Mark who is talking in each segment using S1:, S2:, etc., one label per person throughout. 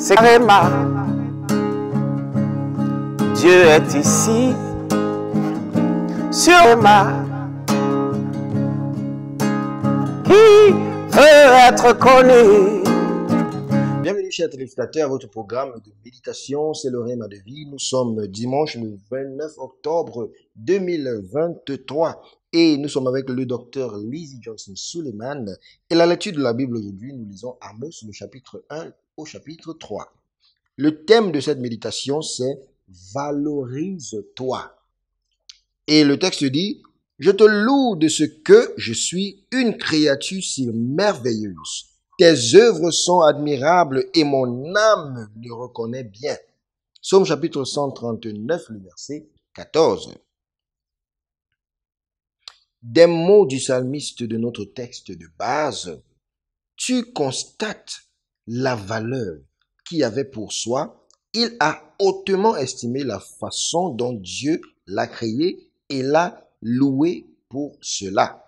S1: c'est Réma. Dieu est ici, sur Réma. Qui veut être connu Bienvenue chers téléspectateurs à votre programme de méditation, c'est le Réma de vie. Nous sommes dimanche le 29 octobre 2023 et nous sommes avec le docteur Lizzie Johnson Suleiman. Et la lecture de la Bible aujourd'hui, nous lisons Amos le chapitre 1 au chapitre 3. Le thème de cette méditation, c'est Valorise-toi. Et le texte dit, Je te loue de ce que je suis une créature si merveilleuse. Tes œuvres sont admirables et mon âme le reconnaît bien. Somme chapitre 139, le verset 14 des mots du psalmiste de notre texte de base, tu constates la valeur qu'il avait pour soi. Il a hautement estimé la façon dont Dieu l'a créé et l'a loué pour cela.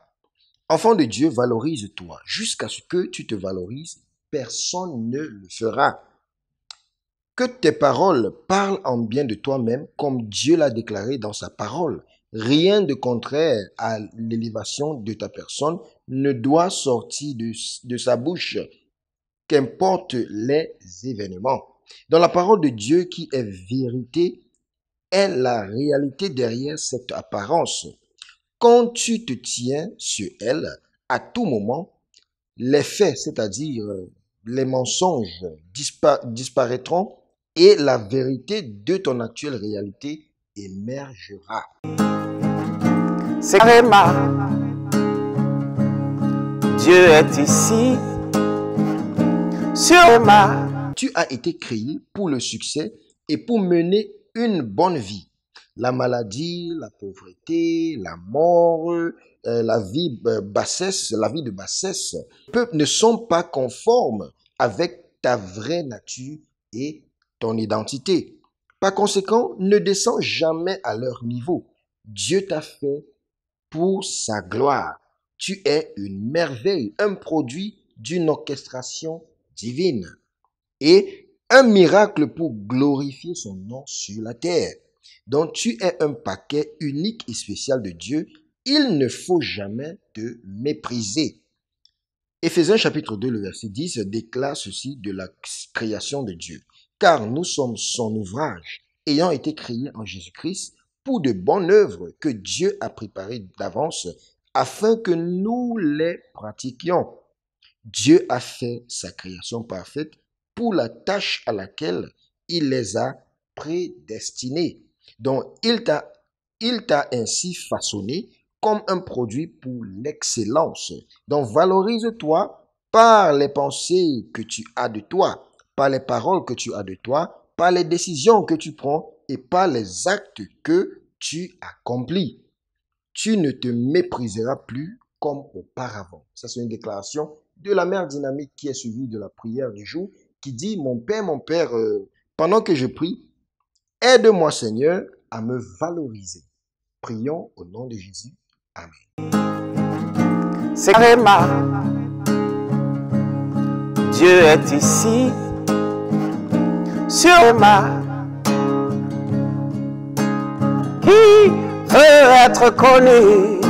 S1: Enfant de Dieu, valorise-toi. Jusqu'à ce que tu te valorises, personne ne le fera. Que tes paroles parlent en bien de toi-même comme Dieu l'a déclaré dans sa parole. Rien de contraire à l'élévation de ta personne ne doit sortir de, sa bouche, qu'importe les événements. Dans la parole de Dieu qui est vérité, est la réalité derrière cette apparence. Quand tu te tiens sur elle, à tout moment, les faits, c'est-à-dire euh, les mensonges, disparaîtront et la vérité de ton actuelle réalité émergera. Dieu est ici. Sur Tu as été créé pour le succès et pour mener une bonne vie. La maladie, la pauvreté, la mort, euh, la vie euh, bassesse, la vie de bassesse, ne sont pas conformes avec ta vraie nature et ton identité. Par conséquent, ne descends jamais à leur niveau. Dieu t'a fait pour sa gloire. Tu es une merveille, un produit d'une orchestration divine et un miracle pour glorifier son nom sur la terre. Donc tu es un paquet unique et spécial de Dieu. Il ne faut jamais te mépriser. Éphésiens chapitre 2, le verset 10 déclare ceci de la création de Dieu car nous sommes son ouvrage, ayant été créés en Jésus-Christ pour de bonnes œuvres que Dieu a préparées d'avance afin que nous les pratiquions. Dieu a fait sa création parfaite pour la tâche à laquelle il les a prédestinés. Donc il t'a, il t'a ainsi façonné comme un produit pour l'excellence. Donc valorise-toi par les pensées que tu as de toi par les paroles que tu as de toi, par les décisions que tu prends et par les actes que tu accomplis. Tu ne te mépriseras plus comme auparavant. Ça, c'est une déclaration de la mère dynamique qui est suivie de la prière du jour qui dit, mon Père, mon Père, euh, pendant que je prie, aide-moi Seigneur à me valoriser. Prions au nom de Jésus. Amen. C'est Dieu est ici sur ma qui veut être connu